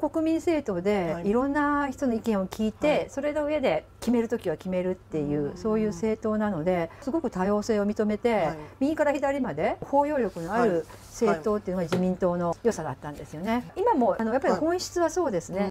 国民政党でいろんな人の意見を聞いて、はい、それの上で決める時は決めるっていう、はい、そういう政党なのですごく多様性を認めて、はい、右から左まで包容力のある政党っていうのが自民党の良さだったんですよね。今もあのやっぱり本質はそうですね、